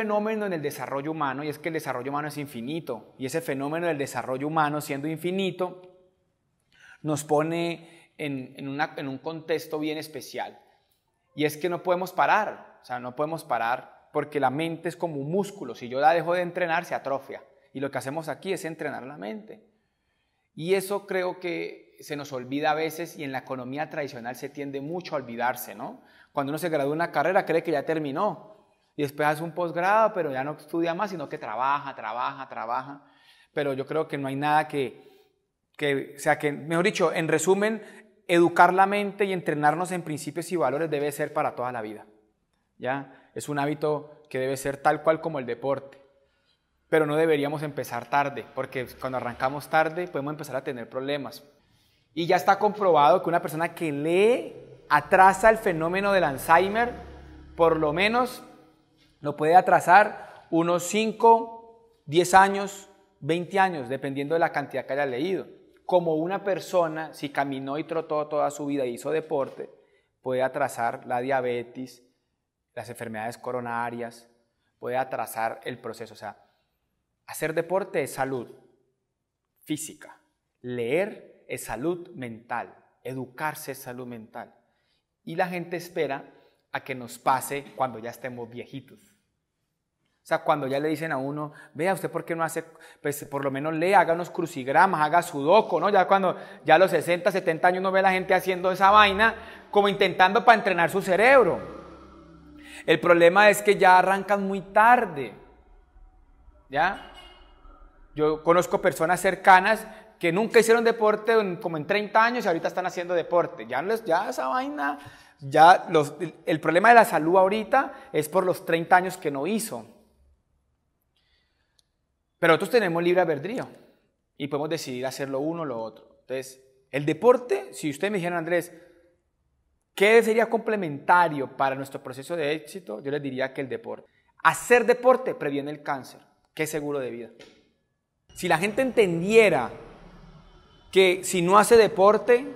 fenómeno en el desarrollo humano y es que el desarrollo humano es infinito y ese fenómeno del desarrollo humano siendo infinito nos pone en, un contexto bien especial y es que no podemos parar, o sea, no podemos parar porque la mente es como un músculo, si yo la dejo de entrenar se atrofia y lo que hacemos aquí es entrenar la mente y eso creo que se nos olvida a veces y en la economía tradicional se tiende mucho a olvidarse, ¿no? Cuando uno se gradúa una carrera cree que ya terminó y después hace un posgrado, pero ya no estudia más, sino que trabaja, trabaja, trabaja. Pero yo creo que no hay nada que, sea, que, mejor dicho, en resumen, educar la mente y entrenarnos en principios y valores debe ser para toda la vida. ¿ya? Es un hábito que debe ser tal cual como el deporte. Pero no deberíamos empezar tarde, porque cuando arrancamos tarde podemos empezar a tener problemas. Y ya está comprobado que una persona que lee atrasa el fenómeno del Alzheimer por lo menos lo puede atrasar unos 5, 10 años, 20 años, dependiendo de la cantidad que haya leído. Como una persona, si caminó y trotó toda su vida y hizo deporte, puede atrasar la diabetes, las enfermedades coronarias, puede atrasar el proceso. O sea, hacer deporte es salud física, leer es salud mental, educarse es salud mental. Y la gente espera a que nos pase cuando ya estemos viejitos. O sea, cuando ya le dicen a uno, vea usted por qué no hace, pues por lo menos lea, haga unos crucigramas, haga sudoku, ¿no? Ya cuando ya a los 60, 70 años uno ve a la gente haciendo esa vaina, como intentando para entrenar su cerebro. El problema es que ya arrancan muy tarde. ¿Ya? Yo conozco personas cercanas que nunca hicieron deporte como en 30 años y ahorita están haciendo deporte. Ya, ya esa vaina, ya los, el problema de la salud ahorita es por los 30 años que no hizo. Pero nosotros tenemos libre albedrío y podemos decidir hacer lo uno o lo otro. Entonces, el deporte, si ustedes me dijeran, Andrés, ¿qué sería complementario para nuestro proceso de éxito? Yo les diría que el deporte. Hacer deporte previene el cáncer, que es seguro de vida. Si la gente entendiera que si no hace deporte,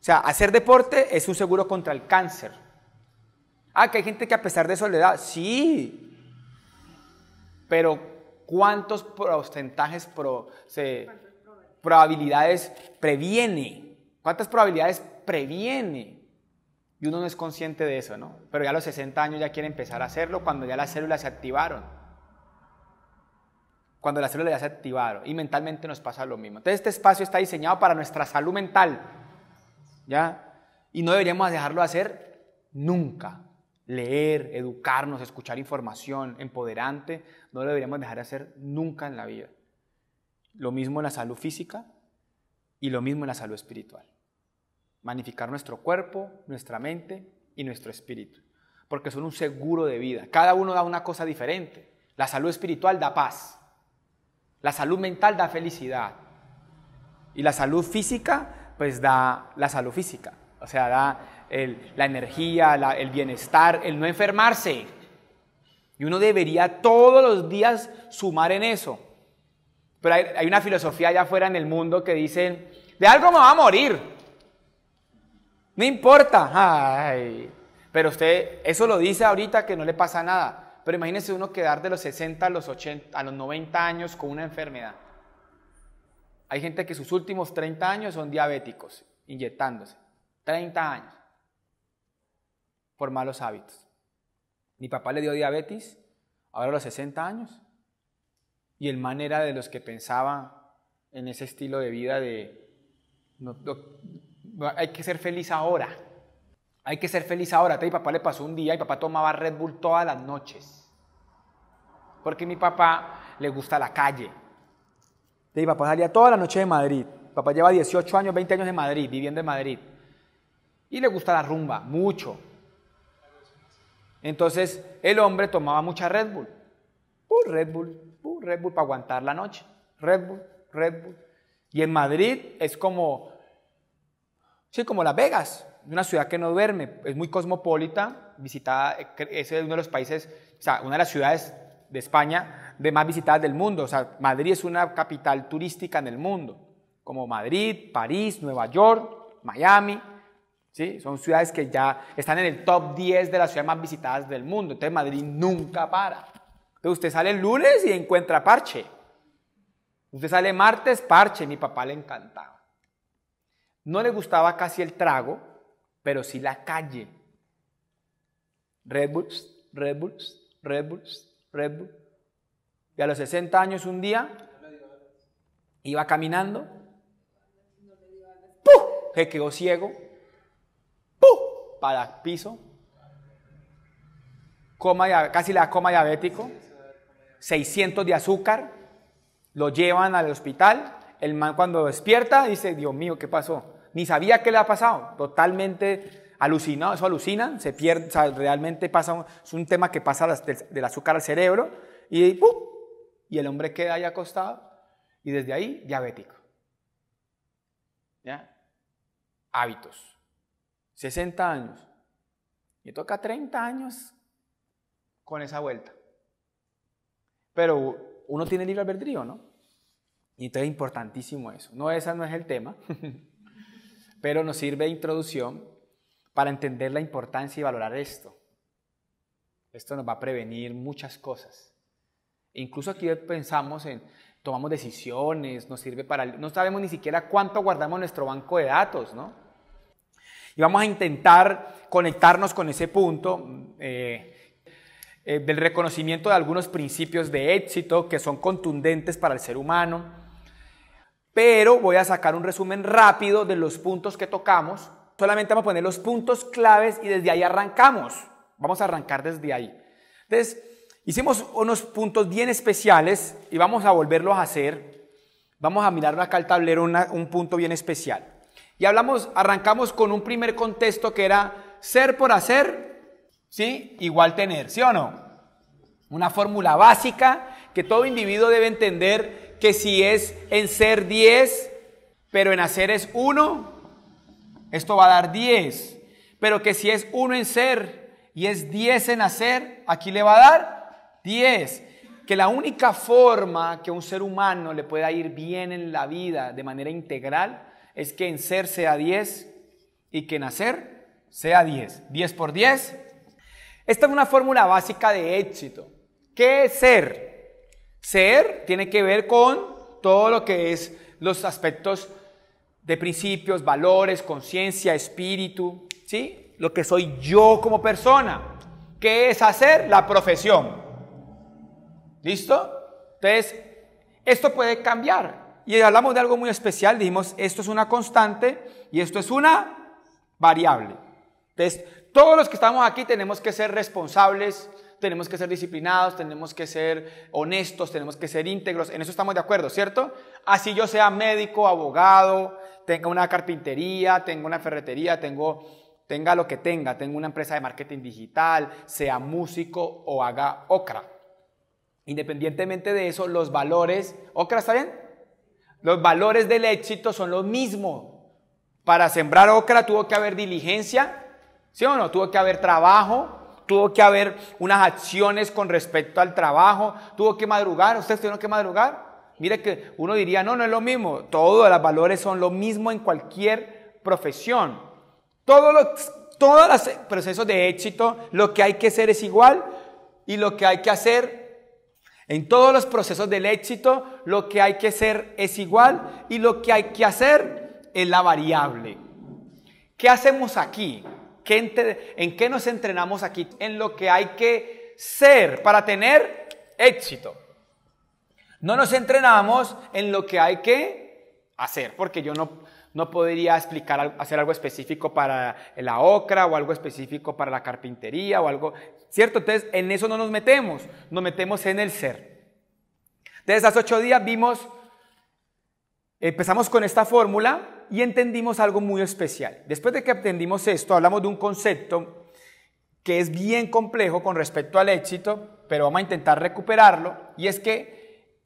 o sea, hacer deporte es un seguro contra el cáncer. Ah, que hay gente que a pesar de eso le da, sí, pero cuántos porcentajes probabilidades previene, cuántas probabilidades previene. Y uno no es consciente de eso, ¿no? Pero ya a los 60 años ya quiere empezar a hacerlo cuando ya las células se activaron. Cuando las células ya se activaron. Y mentalmente nos pasa lo mismo. Entonces este espacio está diseñado para nuestra salud mental. ¿Ya? Y no deberíamos dejarlo hacer nunca leer, educarnos, escuchar información empoderante, no lo deberíamos dejar de hacer nunca en la vida. Lo mismo en la salud física y lo mismo en la salud espiritual. Magnificar nuestro cuerpo, nuestra mente y nuestro espíritu, porque son un seguro de vida. Cada uno da una cosa diferente. La salud espiritual da paz, la salud mental da felicidad y la salud física pues da la salud física, o sea, da la energía, el bienestar, el no enfermarse. Y uno debería todos los días sumar en eso. Pero hay, una filosofía allá afuera en el mundo que dicen, de algo me va a morir. No importa. Pero usted, eso lo dice ahorita que no le pasa nada. Pero imagínese uno quedar de los 60 a los 80, a los 90 años con una enfermedad. Hay gente que sus últimos 30 años son diabéticos, inyectándose. 30 años por malos hábitos. Mi papá le dio diabetes, ahora a los 60 años. Y el man era de los que pensaba en ese estilo de vida de hay que ser feliz ahora. Hay que ser feliz ahora. A mi papá le pasó un día y papá tomaba Red Bull todas las noches. Porque mi papá le gusta la calle. iba mi papá salía toda la noche de Madrid. papá lleva 18 años, 20 años en Madrid, viviendo en Madrid. Y le gusta la rumba, mucho. Entonces el hombre tomaba mucha Red Bull. Red Bull, Red Bull para aguantar la noche. Red Bull, Red Bull. Y en Madrid es como, sí, como Las Vegas, una ciudad que no duerme, es muy cosmopolita, visitada, es uno de los países, o sea, una de las ciudades de España de más visitadas del mundo. O sea, Madrid es una capital turística en el mundo, como Madrid, París, Nueva York, Miami. Son ciudades que ya están en el top 10 de las ciudades más visitadas del mundo. Entonces Madrid nunca para. Entonces usted sale el lunes y encuentra parche. Usted sale martes, parche. Mi papá le encantaba. No le gustaba casi el trago, pero sí la calle. Red Bulls, Red Bulls, Y a los 60 años un día iba caminando, ¡puf! se quedó ciego para piso, coma, casi la coma diabético, 600 de azúcar, lo llevan al hospital, el man cuando despierta dice, Dios mío, ¿qué pasó? Ni sabía qué le ha pasado, totalmente alucinado, eso alucina, se pierde, realmente pasa, es un tema que pasa del, azúcar al cerebro y ¡uh! y el hombre queda ahí acostado y desde ahí diabético. ¿Ya? Hábitos. 60 años. Y toca 30 años con esa vuelta. Pero uno tiene libre albedrío, ¿no? Y entonces es importantísimo eso. No, ese no es el tema, pero nos sirve de introducción para entender la importancia y valorar esto. Esto nos va a prevenir muchas cosas. Incluso aquí pensamos en, tomamos decisiones, nos sirve para, no sabemos ni siquiera cuánto guardamos nuestro banco de datos, ¿no? Y vamos a intentar conectarnos con ese punto eh, eh, del reconocimiento de algunos principios de éxito que son contundentes para el ser humano. Pero voy a sacar un resumen rápido de los puntos que tocamos. Solamente vamos a poner los puntos claves y desde ahí arrancamos. Vamos a arrancar desde ahí. Entonces, hicimos unos puntos bien especiales y vamos a volverlos a hacer. Vamos a mirar acá al tablero un punto bien especial. Y hablamos, arrancamos con un primer contexto que era ser por hacer, ¿sí? Igual tener, ¿sí o no? Una fórmula básica que todo individuo debe entender que si es en ser 10, pero en hacer es 1, esto va a dar 10. Pero que si es 1 en ser y es 10 en hacer, aquí le va a dar 10. Que la única forma que un ser humano le pueda ir bien en la vida de manera integral es que en ser sea 10 y que en hacer sea 10. 10 por 10. Esta es una fórmula básica de éxito. ¿Qué es ser? Ser tiene que ver con todo lo que es los aspectos de principios, valores, conciencia, espíritu, ¿sí? Lo que soy yo como persona. ¿Qué es hacer? La profesión. ¿Listo? Entonces, esto puede cambiar y hablamos de algo muy especial, dijimos, esto es una constante y esto es una variable. Entonces, todos los que estamos aquí tenemos que ser responsables, tenemos que ser disciplinados, tenemos que ser honestos, tenemos que ser íntegros, en eso estamos de acuerdo, ¿cierto? Así yo sea médico, abogado, tenga una carpintería, tenga una ferretería, tengo, tenga lo que tenga, tenga una empresa de marketing digital, sea músico o haga OCRA. Independientemente de eso, los valores, ¿OCRA está bien? Los valores del éxito son los mismos. Para sembrar ocra tuvo que haber diligencia, ¿sí o no? Tuvo que haber trabajo, tuvo que haber unas acciones con respecto al trabajo, tuvo que madrugar, ustedes tuvieron que madrugar. Mire que uno diría, no, no es lo mismo, todos los valores son lo mismo en cualquier profesión. Todos los, todos los procesos de éxito, lo que hay que hacer es igual y lo que hay que hacer en todos los procesos del éxito, lo que hay que ser es igual y lo que hay que hacer es la variable. ¿Qué hacemos aquí? ¿En qué nos entrenamos aquí? En lo que hay que ser para tener éxito. No nos entrenamos en lo que hay que hacer, porque yo no, no podría explicar, hacer algo específico para la ocra o algo específico para la carpintería o algo, ¿cierto? Entonces, en eso no nos metemos, nos metemos en el ser. Entonces, hace ocho días vimos, empezamos con esta fórmula y entendimos algo muy especial. Después de que entendimos esto, hablamos de un concepto que es bien complejo con respecto al éxito, pero vamos a intentar recuperarlo, y es que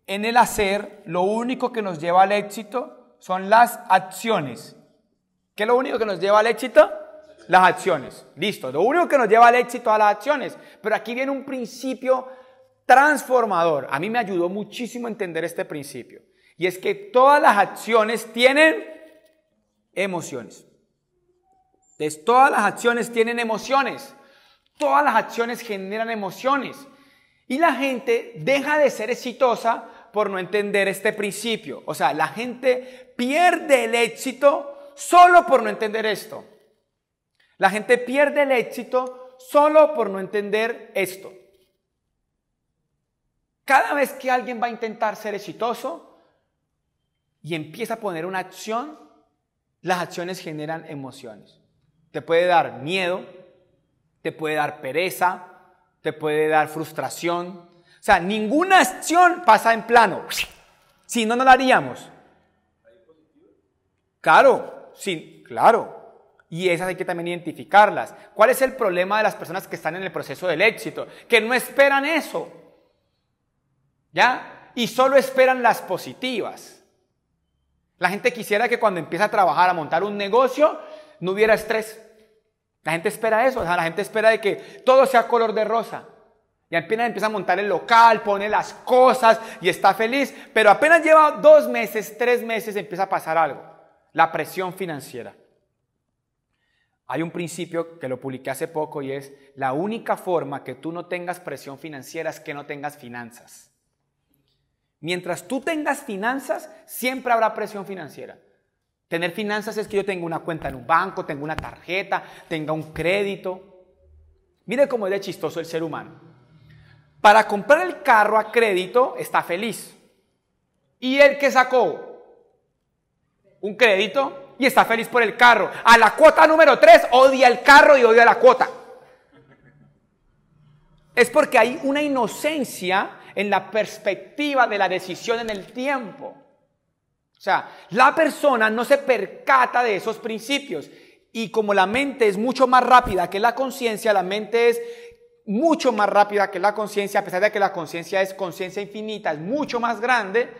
en el hacer, lo único que nos lleva al éxito son las acciones. ¿Qué es lo único que nos lleva al éxito? Las acciones. Listo. Lo único que nos lleva al éxito a las acciones. Pero aquí viene un principio transformador. A mí me ayudó muchísimo entender este principio. Y es que todas las acciones tienen emociones. Entonces, todas las acciones tienen emociones. Todas las acciones generan emociones. Y la gente deja de ser exitosa por no entender este principio. O sea, la gente pierde el éxito solo por no entender esto. La gente pierde el éxito solo por no entender esto. Cada vez que alguien va a intentar ser exitoso y empieza a poner una acción, las acciones generan emociones. Te puede dar miedo, te puede dar pereza, te puede dar frustración. O sea, ninguna acción pasa en plano. Si no, no la haríamos. Claro, sí, claro. Y esas hay que también identificarlas. ¿Cuál es el problema de las personas que están en el proceso del éxito? Que no esperan eso. ¿Ya? Y solo esperan las positivas. La gente quisiera que cuando empieza a trabajar, a montar un negocio, no hubiera estrés. La gente espera eso, o sea, la gente espera de que todo sea color de rosa. Y apenas empieza a montar el local, pone las cosas y está feliz, pero apenas lleva dos meses, tres meses, empieza a pasar algo la presión financiera. Hay un principio que lo publiqué hace poco y es, la única forma que tú no tengas presión financiera es que no tengas finanzas. Mientras tú tengas finanzas, siempre habrá presión financiera. Tener finanzas es que yo tengo una cuenta en un banco, tengo una tarjeta, tenga un crédito. Mire cómo es chistoso el ser humano. Para comprar el carro a crédito está feliz. ¿Y el que sacó? un crédito y está feliz por el carro. A la cuota número 3 odia el carro y odia la cuota. Es porque hay una inocencia en la perspectiva de la decisión en el tiempo. O sea, la persona no se percata de esos principios. Y como la mente es mucho más rápida que la conciencia, la mente es mucho más rápida que la conciencia, a pesar de que la conciencia es conciencia infinita, es mucho más grande,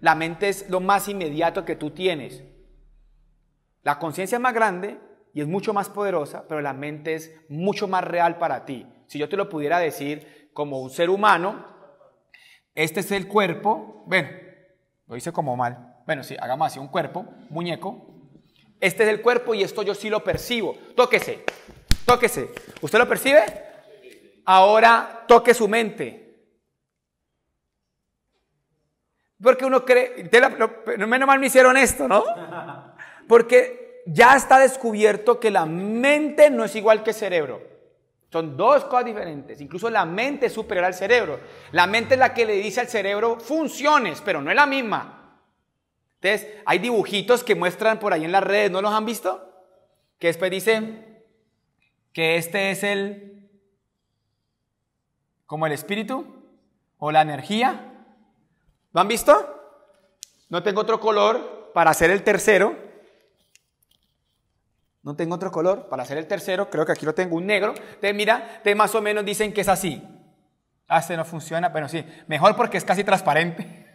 la mente es lo más inmediato que tú tienes. La conciencia es más grande y es mucho más poderosa, pero la mente es mucho más real para ti. Si yo te lo pudiera decir como un ser humano, este es el cuerpo, ven, lo hice como mal, bueno, sí, hagamos así, un cuerpo, muñeco, este es el cuerpo y esto yo sí lo percibo, tóquese, tóquese, ¿usted lo percibe? Ahora toque su mente, Porque uno cree, menos mal me hicieron esto, ¿no? Porque ya está descubierto que la mente no es igual que el cerebro. Son dos cosas diferentes. Incluso la mente es superior al cerebro. La mente es la que le dice al cerebro funciones, pero no es la misma. Entonces, hay dibujitos que muestran por ahí en las redes, ¿no los han visto? Que después dicen que este es el, como el espíritu o la energía ¿Lo han visto? No tengo otro color para hacer el tercero. No tengo otro color para hacer el tercero. Creo que aquí lo tengo, un negro. Entonces, mira, te más o menos dicen que es así. Ah, se este no funciona, pero sí. Mejor porque es casi transparente.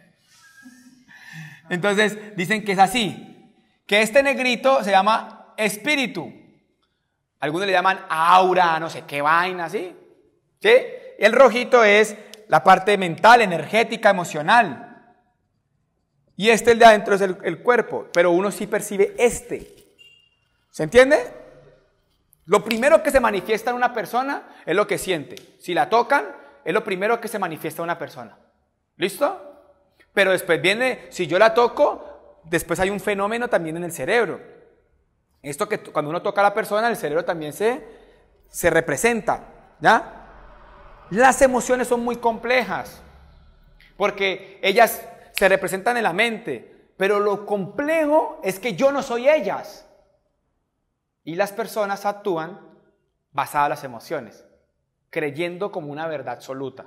Entonces, dicen que es así. Que este negrito se llama espíritu. Algunos le llaman aura, no sé qué vaina, ¿sí? ¿Sí? El rojito es la parte mental, energética, emocional. Y este, el de adentro, es el, cuerpo, pero uno sí percibe este. ¿Se entiende? Lo primero que se manifiesta en una persona es lo que siente. Si la tocan, es lo primero que se manifiesta en una persona. ¿Listo? Pero después viene, si yo la toco, después hay un fenómeno también en el cerebro. Esto que cuando uno toca a la persona, el cerebro también se, se representa. ¿Ya? Las emociones son muy complejas, porque ellas se representan en la mente, pero lo complejo es que yo no soy ellas. Y las personas actúan basadas en las emociones, creyendo como una verdad absoluta.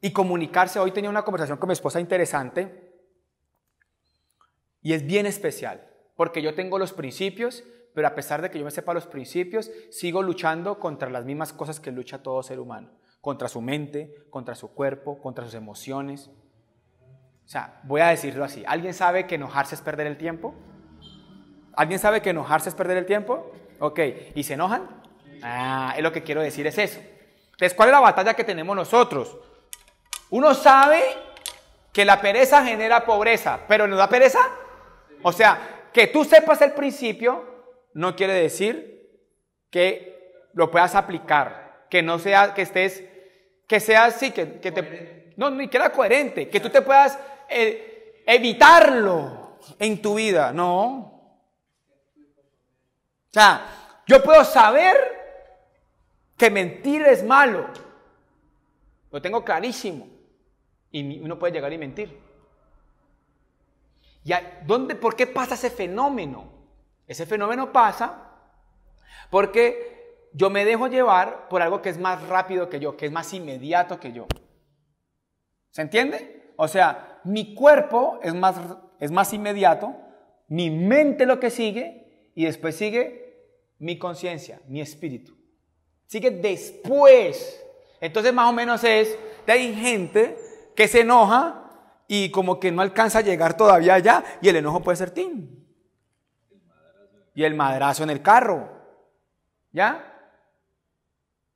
Y comunicarse, hoy tenía una conversación con mi esposa interesante, y es bien especial, porque yo tengo los principios pero a pesar de que yo me sepa los principios, sigo luchando contra las mismas cosas que lucha todo ser humano, contra su mente, contra su cuerpo, contra sus emociones. O sea, voy a decirlo así, ¿alguien sabe que enojarse es perder el tiempo? ¿Alguien sabe que enojarse es perder el tiempo? Ok, ¿y se enojan? Ah, es lo que quiero decir, es eso. Entonces, ¿cuál es la batalla que tenemos nosotros? Uno sabe que la pereza genera pobreza, pero ¿nos da pereza? O sea, que tú sepas el principio no quiere decir que lo puedas aplicar, que no sea, que estés, que sea así, que, te... No, ni que coherente, que tú te puedas eh, evitarlo en tu vida, no. O sea, yo puedo saber que mentir es malo, lo tengo clarísimo, y uno puede llegar y mentir. ¿Y dónde, por qué pasa ese fenómeno? Ese fenómeno pasa porque yo me dejo llevar por algo que es más rápido que yo, que es más inmediato que yo. ¿Se entiende? O sea, mi cuerpo es más, es más inmediato, mi mente lo que sigue y después sigue mi conciencia, mi espíritu. Sigue después. Entonces más o menos es, hay gente que se enoja y como que no alcanza a llegar todavía allá y el enojo puede ser tim y el madrazo en el carro. ¿Ya?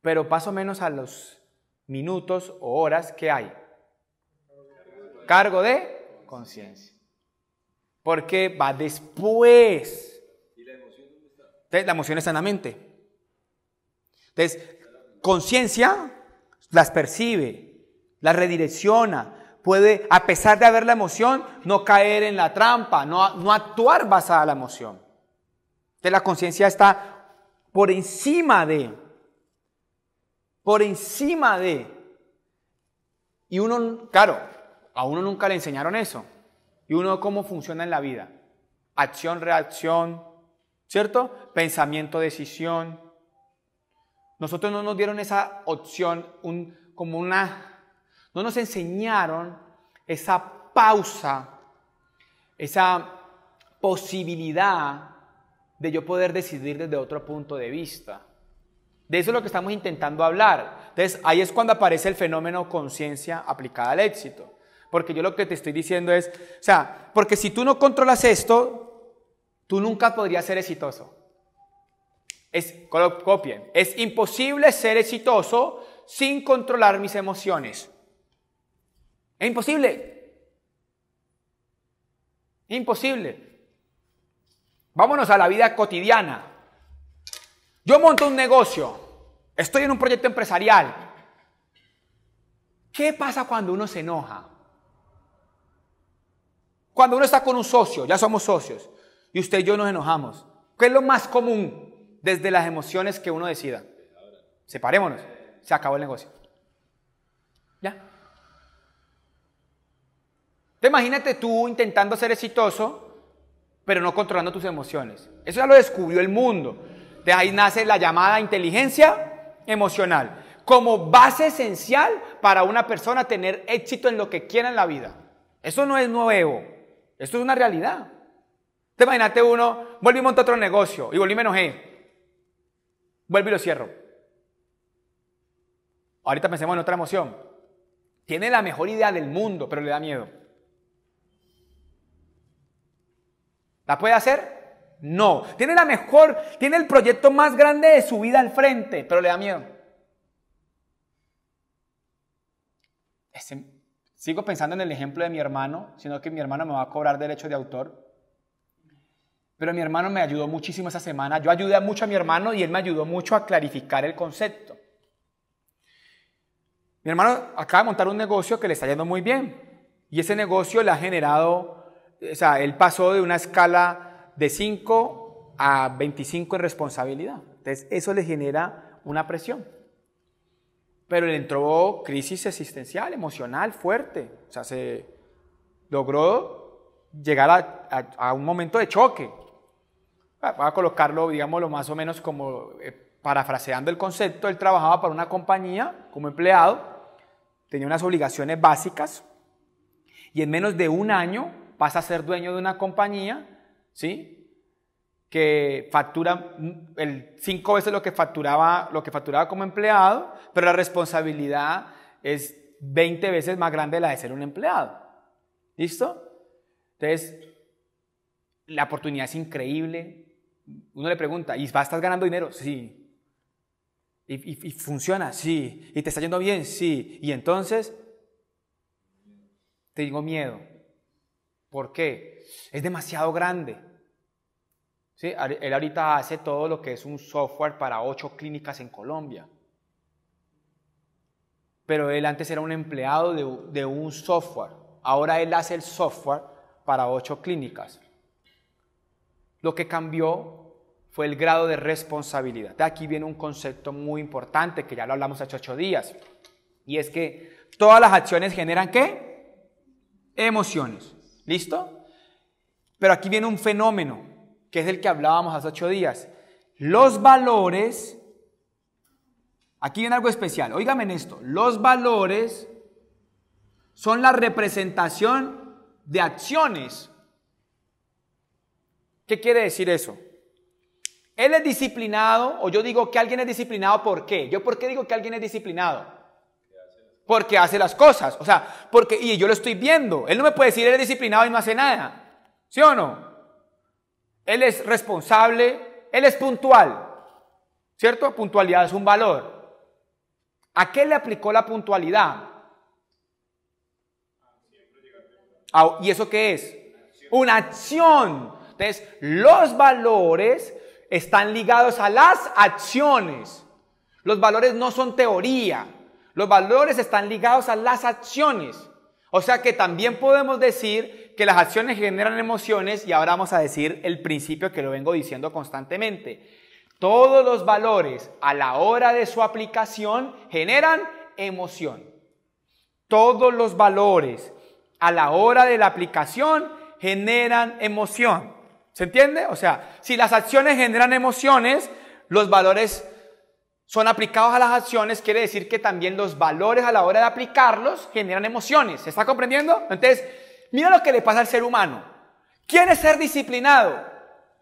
Pero paso menos a los minutos o horas que hay. Cargo de conciencia. Porque va después. la emoción es sanamente. Entonces, la en la mente. Entonces, conciencia las percibe, las redirecciona, puede, a pesar de haber la emoción, no caer en la trampa, no, no actuar basada en la emoción. Entonces la conciencia está por encima de, por encima de. Y uno, claro, a uno nunca le enseñaron eso. Y uno cómo funciona en la vida. Acción, reacción, ¿cierto? Pensamiento, decisión. Nosotros no nos dieron esa opción, un, como una... No nos enseñaron esa pausa, esa posibilidad de yo poder decidir desde otro punto de vista. De eso es lo que estamos intentando hablar. Entonces, ahí es cuando aparece el fenómeno conciencia aplicada al éxito. Porque yo lo que te estoy diciendo es, o sea, porque si tú no controlas esto, tú nunca podrías ser exitoso. Es, copien, es imposible ser exitoso sin controlar mis emociones. Es imposible. Imposible. Vámonos a la vida cotidiana. Yo monto un negocio, estoy en un proyecto empresarial. ¿Qué pasa cuando uno se enoja? Cuando uno está con un socio, ya somos socios, y usted y yo nos enojamos. ¿Qué es lo más común desde las emociones que uno decida? Separémonos, se acabó el negocio. ¿Ya? Te imagínate tú intentando ser exitoso pero no controlando tus emociones. Eso ya lo descubrió el mundo. De ahí nace la llamada inteligencia emocional, como base esencial para una persona tener éxito en lo que quiera en la vida. Eso no es nuevo, esto es una realidad. Te imagínate uno, vuelve y monta otro negocio y volví y me enojé. Vuelve y lo cierro. Ahorita pensemos en otra emoción. Tiene la mejor idea del mundo, pero le da miedo. ¿La puede hacer? No. Tiene la mejor, tiene el proyecto más grande de su vida al frente, pero le da miedo. sigo pensando en el ejemplo de mi hermano, sino que mi hermano me va a cobrar derecho de autor. Pero mi hermano me ayudó muchísimo esa semana. Yo ayudé mucho a mi hermano y él me ayudó mucho a clarificar el concepto. Mi hermano acaba de montar un negocio que le está yendo muy bien. Y ese negocio le ha generado o sea, él pasó de una escala de 5 a 25 en responsabilidad. Entonces, eso le genera una presión. Pero le entró crisis existencial, emocional, fuerte. O sea, se logró llegar a, un momento de choque. Ah, voy a colocarlo, digámoslo, más o menos como eh, parafraseando el concepto, él trabajaba para una compañía como empleado, tenía unas obligaciones básicas y en menos de un año vas a ser dueño de una compañía, ¿sí? que factura mm, el cinco veces lo que facturaba, lo que facturaba como empleado, pero la responsabilidad es 20 veces más grande la de ser un empleado. ¿Listo? Entonces, la oportunidad es increíble. Uno le pregunta, ¿y vas, estás ganando dinero? Sí. ¿Y, y funciona? Sí. ¿Y te está yendo bien? Sí. Y entonces, tengo miedo. ¿Por qué? Es demasiado grande. ¿Sí? Él ahorita hace todo lo que es un software para ocho clínicas en Colombia. Pero él antes era un empleado de, de un software. Ahora él hace el software para ocho clínicas. Lo que cambió fue el grado de responsabilidad. De Aquí viene un concepto muy importante que ya lo hablamos hace ocho días. Y es que todas las acciones generan qué? Emociones. ¿Listo? Pero aquí viene un fenómeno, que es el que hablábamos hace ocho días. Los valores, aquí viene algo especial, oígame en esto, los valores son la representación de acciones. ¿Qué quiere decir eso? Él es disciplinado, o yo digo que alguien es disciplinado, ¿por qué? ¿Yo por qué digo que alguien es disciplinado? porque hace las cosas. O sea, porque, y yo lo estoy viendo. Él no me puede decir, él es disciplinado y no hace nada. ¿Sí o no? Él es responsable, él es puntual. ¿Cierto? Puntualidad es un valor. ¿A qué le aplicó la puntualidad? ¿Y eso qué es? Una acción. Entonces, los valores están ligados a las acciones. Los valores no son teoría. Los valores están ligados a las acciones. O sea que también podemos decir que las acciones generan emociones y ahora vamos a decir el principio que lo vengo diciendo constantemente. Todos los valores a la hora de su aplicación generan emoción. Todos los valores a la hora de la aplicación generan emoción. ¿Se entiende? O sea, si las acciones generan emociones, los valores son aplicados a las acciones, quiere decir que también los valores a la hora de aplicarlos generan emociones. ¿Se está comprendiendo? Entonces, mira lo que le pasa al ser humano. Quiere ser disciplinado,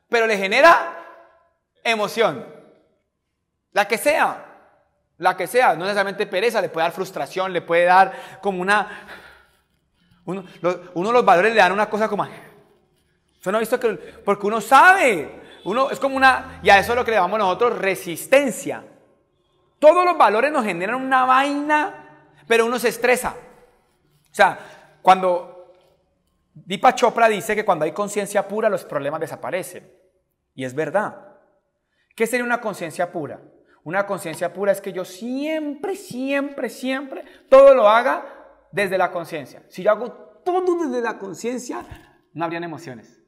pero le genera emoción. La que sea, la que sea, no necesariamente pereza, le puede dar frustración, le puede dar como una... Uno, los, valores le dan una cosa como... Yo no visto que... Porque uno sabe, uno es como una... Y a eso es lo que le damos nosotros resistencia. Todos los valores nos generan una vaina, pero uno se estresa. O sea, cuando Dipa Chopra dice que cuando hay conciencia pura los problemas desaparecen. Y es verdad. ¿Qué sería una conciencia pura? Una conciencia pura es que yo siempre, siempre, siempre todo lo haga desde la conciencia. Si yo hago todo desde la conciencia, no habrían emociones.